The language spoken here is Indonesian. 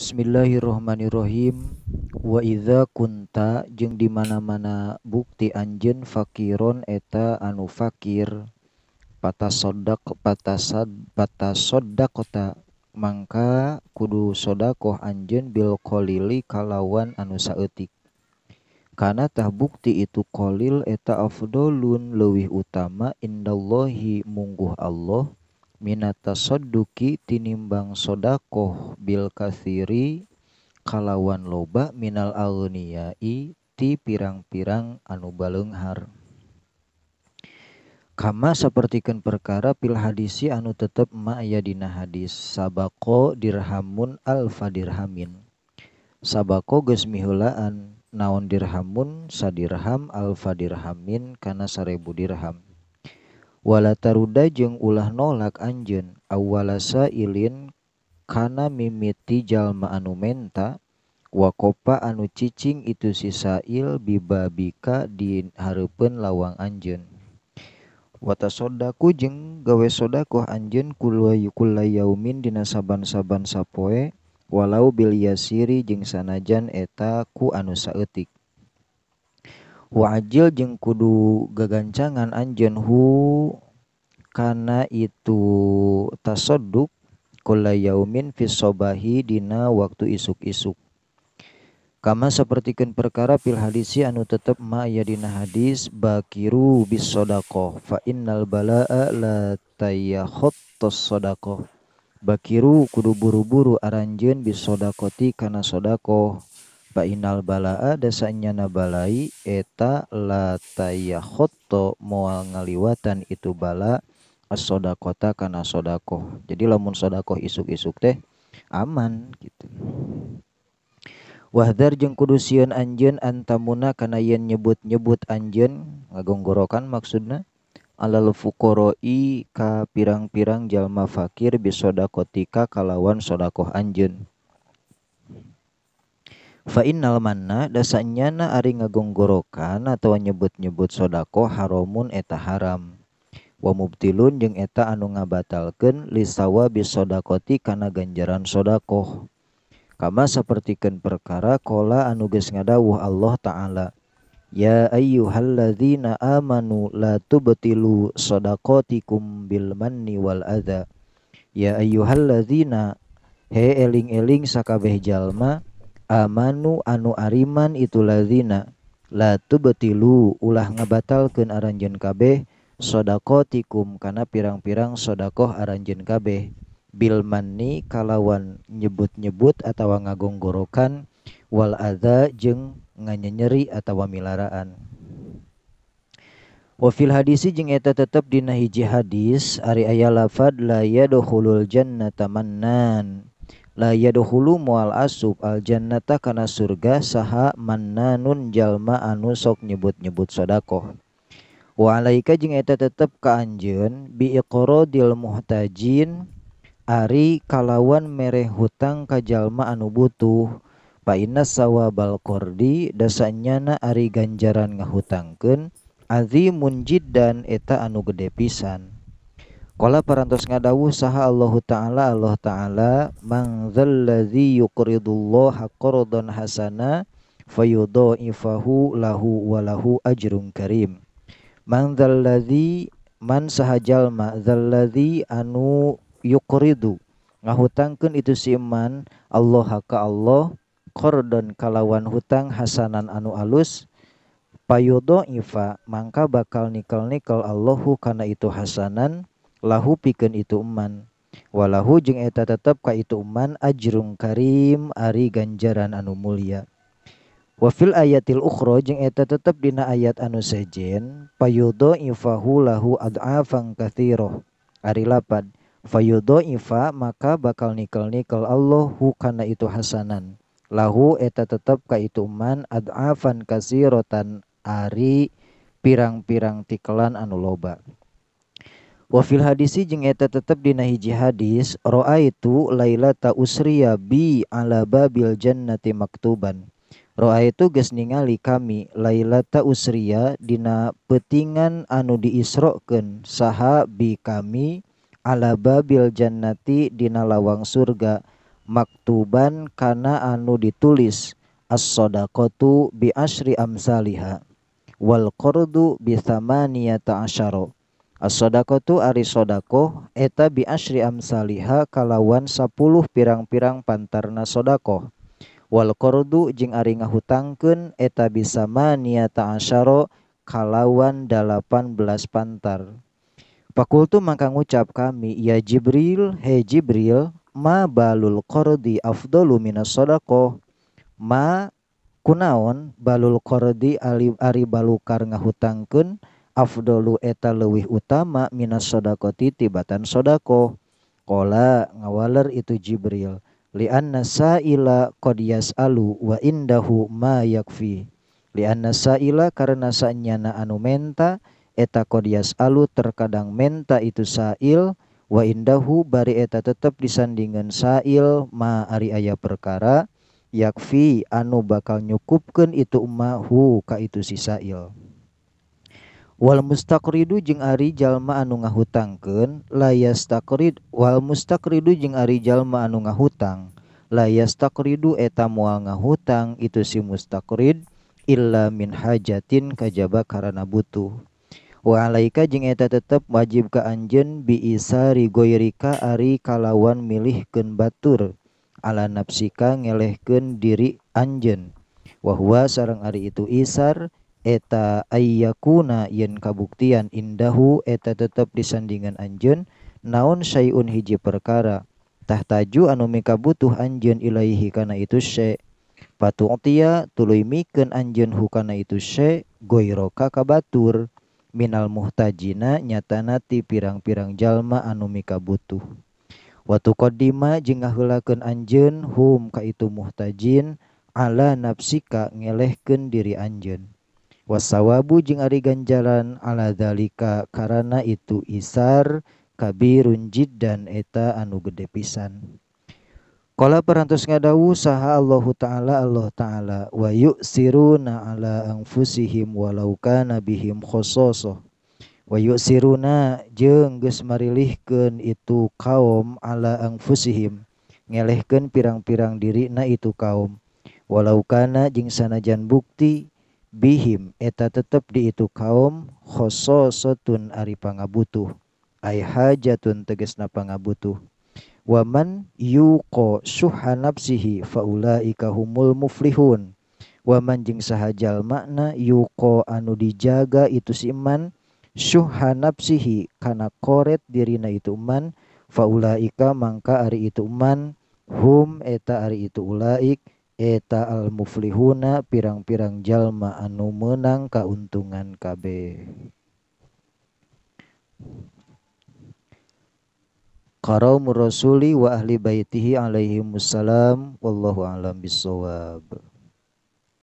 Bismillahirrahmanirrahim wa idza kunta jeng di mana-mana bukti anjen fakiron eta anu fakir patas sodak patasad patas sodakota mangka kudu sodakoh anjen bil kolili kalawan anu saeutik karena tah bukti itu kolil eta afdolun leuwih utama indallahi mungguh Allah minatasadduki tinimbang sodakoh bil kathiri kalawan loba minal agniyai ti pirang-pirang anu balenghar kama sapertikeun perkara pil hadisi anu tetep ma aya dina hadis sabako dirhamun alfa dirhamin sabako geus miheulaan naon dirhamun sadirham alfa dirhamin kana sarebu dirham wala taruda je ulah nolak Anjun awala sailinkana mimiti jallma anu mentawakopa anu cicing itu sisail bibabika di Haren lawang Anjun watta sodaku jeng gawe soda koh anjunkulukuomindina saaban-saaban sappoe walau billia siiri jeng sanajan eta ku anu saietik wajil jeng kudu gagancangan anjen hu karena itu tasoduk kula yaumin fisobahi dina waktu isuk-isuk kama sepertikan perkara pil hadisi anu tetep ma ya dina hadis bakiru bis sodako fa innal balaa la tos sodako bakiru kudu buru-buru aranjen bis sodakoti karena sodako Inal balaa dasanya nabalai eta lataya khoto moal ngaliwatan itu bala sodakota karena sodako. Jadi lamun sodako isuk-isuk teh aman gitu. Wahdar jeng kudusion anjen antamuna kana yen nyebut-nyebut anjen ngagonggorokan maksudna alal fukoroi ka pirang-pirang jalma fakir bisodakotika kalawan sodakoh anjen Fainnal mana dasanya na ari ngagonggorokan natawa nyebut nyebut sodaqoh haomun eta haram. Wamubtilun jeung eta anu nga batalken liawa bis sodakoti kana ganjaran sodaoh kamma sepertiken perkara ko anuges ngadawah Allah ta'ala Ya ayyu haladzinaa manu latu betilu sodakoti ku bilman niwal ada Ya ayyu haladzina he eling-eing skabeh jalma, Manu anu Ariman itulah zina latu betillu ulah ngabattal keun aranjen kabeh sodaqoh tikum karena pirang-pirang sodaqoh aranjen kabeh Bil manni kalawan nyebut-nyebut atauwang ngagongororokanwal Aza jeng nganya nyeri atau wamilaraan wafil hadisi jngeta tetap di nahi ji hadis Ari aya lafad laya dohululjanna tamanan. yadahulu mual asub aljannatatah karena surga saha manaun jalma anu sok nyebut-nyebutshodaqoh waalaika jeng kita tetap ke Anjun biqro di muhtajin Ari kalawan mereh hutang ka Jalma anu butuh fana sawwa bal corddi dasanya na Ari ganjaran ngahuangken Adi munjid dan eta anu gedepi sana Kala parantos ngadawu saha Allah Ta'ala Allah Ta'ala Man dhalladhi yukridullah qardan hasana fayudha'ifahu lahu walahu ajrun karim Man dhalladhi man sahajalma, jalma anu yukridu ngahutangkeun itu si iman Allah haka Allah qardan kalawan hutang hasanan anu alus payudha'ifa mangka bakal nikel-nikel Allahu karena itu hasanan lahu pikeun itu eman walahu jeung eta tetep ka itu eman ajerung karim ari ganjaran anu mulia wafil ayatil ukhra jeung eta tetep dina ayat anu sejen payudo ifahu lahu ad'afan katsirah ari lapad fayudo ifa maka bakal nikel-nikel Allah kana itu hasanan lahu eta tetep ka itu man ad'afan kasirotan ari pirang-pirang tikelan anu loba wafil hadisi jeng eta tetap dina hiji hadis roaitu lailata usriya bi ala babil jannati maktuban itu geus ningali kami lailata usriya dina petingan anu diisrokan saha bi kami ala babil jannati dina lawang surga maktuban kana anu ditulis as bi asri amsaliha wal qardu bi thamaniyata asyara As-sodakotu ari sodako eta bi asri amsaliha kalawan sapuluh pirang-pirang pantarna sodako. Wal kordu jing ari ngahutangkeun eta bisa maniata asyaro kalawan dalapan belas pantar. Pakultu maka ngucap kami, ya Jibril, he Jibril, ma balul kordi afdolu minas sodako. Ma kunaon balul kordi ari balukar ngahutangkeun afdolu eta leuwih utama minas sodakoti tibatan sodako kola ngawaler itu Jibril lianna sa'ila qad alu wa indahu ma yakfi lianna sa'ila karena sanyana anu menta eta qad alu terkadang menta itu sa'il wa indahu bari eta tetap disandingan sa'il ma ari aya perkara yakfi anu bakal nyukupkan itu mahu ka itu si sa'il Wal mustak Rihu jeung ari jalma anunga hutangken layas takribwal mustakkrihu jeung ari jalma anunga hutang layas takkrihu etam muanga hutang itu si mustarib Illa min hajatin kaj jabak karena butuh waalaika jengeta tetap wajib ke Anjen biisar rigoirika ari kalawan milihken Batur ala nafsika ngelehken diri Anjenwahwa sarang Ari itu issar, Eeta ayak ku yen kabuktian indahhu eta tetap disandingan anjun naon sayun hijji perkara. Tataju anika butuh anjun aihi kana itu she. Patung otiya tuloimiken anjun hukana itu she goiroka ka batur, Minal muhtajina nyatanati pirang-pirang jalma anumika butuh. Watu qdima jing nga hulaken anjun hum kaitu muhtajin, Allah nafs ka ngelehken diri anjun. siapa Waswabu jing ari gan jalanlan aladhalika karena itu isar kabi runjid dan eta anu gedepisaankola perantsnyada usaha Allahu ta'ala Allah ta'ala wayuk siruna ala ang fusihim walau kan bihim khosoh wayuk siruna jenggge meriliihken itu kaum ala ang fusihim ngelehken pirang-pirang diri Nah itu kaum walaukana jing sanajan bukti yang bihim eta tetep di itu kaum khososotun ari pangabutuh ay hajatun tegesna pangabutuh waman yuko suha nafsihi faulaika humul muflihun waman jeung sahajal makna yuko anu dijaga itu si iman suha nafsihi kana koret dirina itu man faulaika mangka ari itu uman hum eta ari itu ulaik eta al muflihuna pirang-pirang jalma anu menang kauntungan KB Qaram Rasuli wa ahli baitihi alaihi wassalam wallahu alam bisawab